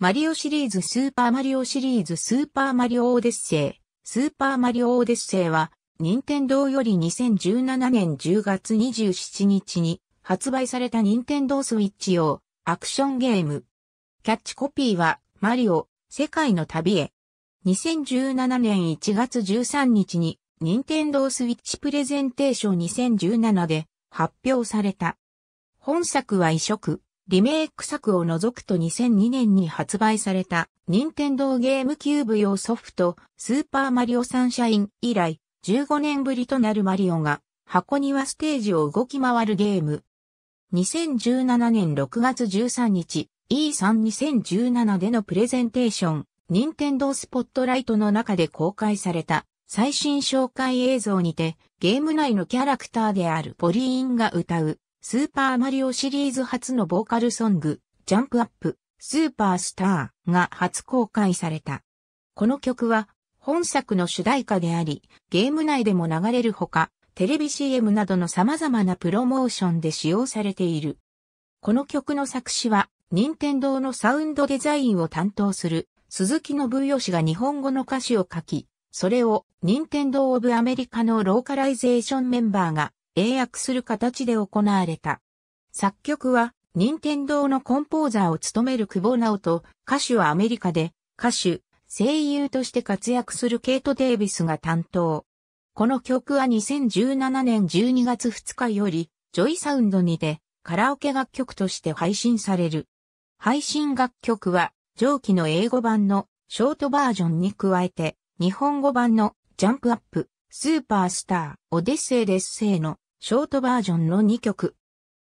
マリオシリーズスーパーマリオシリーズスーパーマリオオーデッセイ。スーパーマリオオーデッセイは、任天堂より2017年10月27日に発売された任天堂スイッチ用アクションゲーム。キャッチコピーは、マリオ、世界の旅へ。2017年1月13日に、任天堂スイッチプレゼンテーション2017で発表された。本作は異色、リメイク作を除くと2002年に発売された、任天堂ゲームキューブ用ソフト、スーパーマリオサンシャイン以来、15年ぶりとなるマリオが、箱庭ステージを動き回るゲーム。2017年6月13日、E32017 でのプレゼンテーション、任天堂スポットライトの中で公開された、最新紹介映像にて、ゲーム内のキャラクターであるポリーンが歌う、スーパーマリオシリーズ初のボーカルソング、ジャンプアップ、スーパースターが初公開された。この曲は本作の主題歌であり、ゲーム内でも流れるほか、テレビ CM などの様々なプロモーションで使用されている。この曲の作詞は、任天堂のサウンドデザインを担当する鈴木信義が日本語の歌詞を書き、それを任天堂オブアメリカのローカライゼーションメンバーが英訳する形で行われた。作曲は、任天堂のコンポーザーを務める久保直と、歌手はアメリカで、歌手、声優として活躍するケイト・デイビスが担当。この曲は2017年12月2日より、ジョイサウンドにて、カラオケ楽曲として配信される。配信楽曲は、上記の英語版のショートバージョンに加えて、日本語版のジャンプアップ、スーパースター、オデッセイデッセイのショートバージョンの2曲。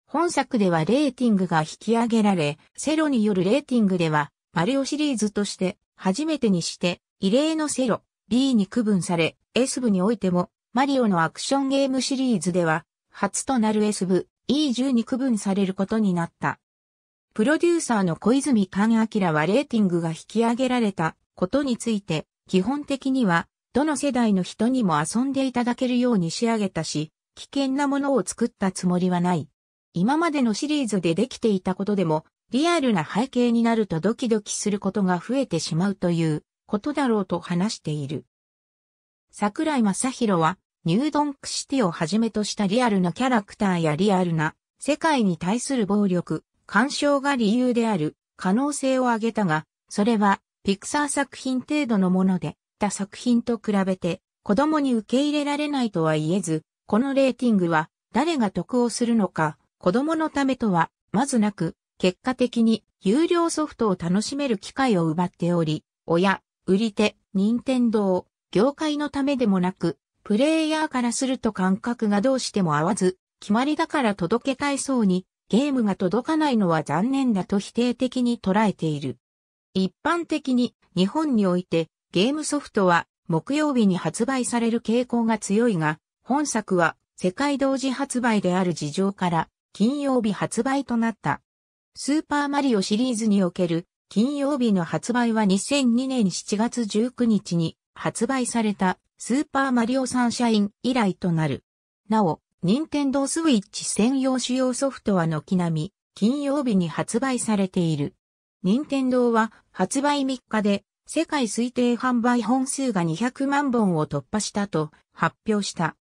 本作ではレーティングが引き上げられ、セロによるレーティングでは、マリオシリーズとして初めてにして、異例のセロ、B に区分され、S 部においても、マリオのアクションゲームシリーズでは、初となる S 部、E10 に区分されることになった。プロデューサーの小泉勘明はレーティングが引き上げられたことについて、基本的には、どの世代の人にも遊んでいただけるように仕上げたし、危険なものを作ったつもりはない。今までのシリーズでできていたことでも、リアルな背景になるとドキドキすることが増えてしまうということだろうと話している。桜井正宏は、ニュードンクシティをはじめとしたリアルなキャラクターやリアルな世界に対する暴力、干渉が理由である可能性を挙げたが、それはピクサー作品程度のもので、他作品と比べて子供に受け入れられないとは言えず、このレーティングは誰が得をするのか、子供のためとは、まずなく、結果的に有料ソフトを楽しめる機会を奪っており、親、売り手、任天堂、業界のためでもなく、プレイヤーからすると感覚がどうしても合わず、決まりだから届けたいそうに、ゲームが届かないのは残念だと否定的に捉えている。一般的に日本においてゲームソフトは木曜日に発売される傾向が強いが、本作は世界同時発売である事情から金曜日発売となった。スーパーマリオシリーズにおける金曜日の発売は2002年7月19日に発売されたスーパーマリオサンシャイン以来となる。なお、任天堂スイッチ専用主要ソフトは軒並み金曜日に発売されている。任天堂は発売3日で世界推定販売本数が200万本を突破したと発表した。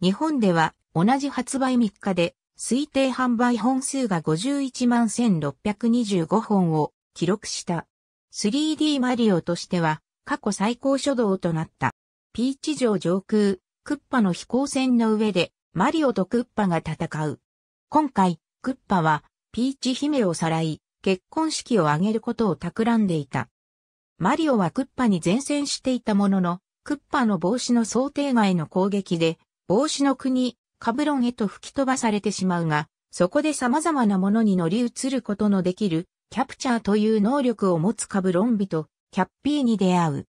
日本では同じ発売3日で推定販売本数が51万1625本を記録した。3D マリオとしては過去最高初動となった。ピーチ城上空、クッパの飛行船の上でマリオとクッパが戦う。今回、クッパはピーチ姫をさらい、結婚式を挙げることを企んでいた。マリオはクッパに前線していたものの、クッパの帽子の想定外の攻撃で帽子の国、カブロンへと吹き飛ばされてしまうが、そこで様々なものに乗り移ることのできる、キャプチャーという能力を持つカブロンビと、キャッピーに出会う。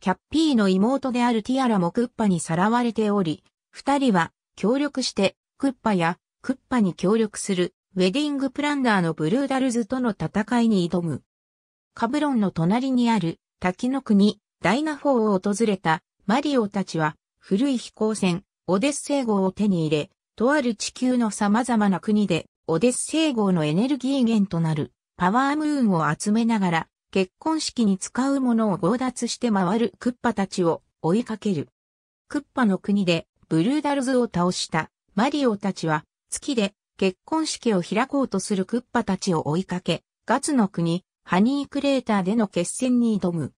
キャッピーの妹であるティアラもクッパにさらわれており、二人は協力してクッパやクッパに協力するウェディングプランナーのブルーダルズとの戦いに挑む。カブロンの隣にある滝の国ダイナフォーを訪れたマリオたちは古い飛行船オデッセイ号を手に入れ、とある地球の様々な国で、オデッセイ号のエネルギー源となる、パワームーンを集めながら、結婚式に使うものを強奪して回るクッパたちを追いかける。クッパの国でブルーダルズを倒したマリオたちは月で結婚式を開こうとするクッパたちを追いかけ、ガツの国ハニークレーターでの決戦に挑む。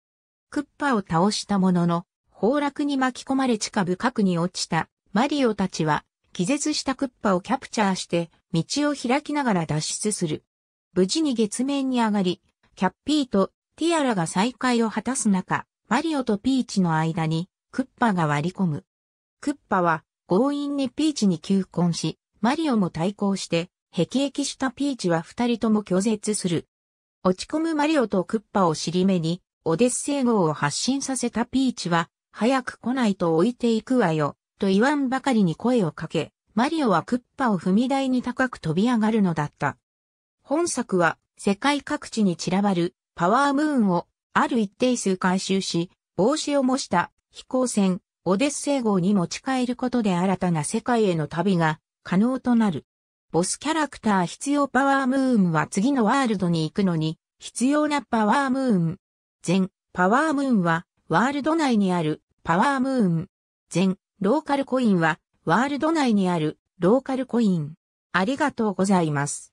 クッパを倒したものの、崩落に巻き込まれ地下深くに落ちたマリオたちは、気絶したクッパをキャプチャーして、道を開きながら脱出する。無事に月面に上がり、キャッピーとティアラが再会を果たす中、マリオとピーチの間に、クッパが割り込む。クッパは、強引にピーチに求婚し、マリオも対抗して、辟易したピーチは二人とも拒絶する。落ち込むマリオとクッパを尻目に、オデッセイ号を発進させたピーチは、早く来ないと置いていくわよ、と言わんばかりに声をかけ、マリオはクッパを踏み台に高く飛び上がるのだった。本作は世界各地に散らばるパワームーンをある一定数回収し、帽子を模した飛行船オデッセイ号に持ち帰ることで新たな世界への旅が可能となる。ボスキャラクター必要パワームーンは次のワールドに行くのに必要なパワームーン。全パワームーンはワールド内にあるパワームーン。全ローカルコインは、ワールド内にあるローカルコイン。ありがとうございます。